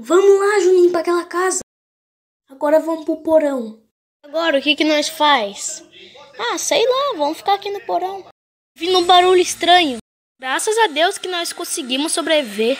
Vamos lá, Juninho, para aquela casa. Agora vamos pro porão. Agora, o que que nós faz? Ah, sei lá, vamos ficar aqui no porão. Vindo um barulho estranho. Graças a Deus que nós conseguimos sobreviver.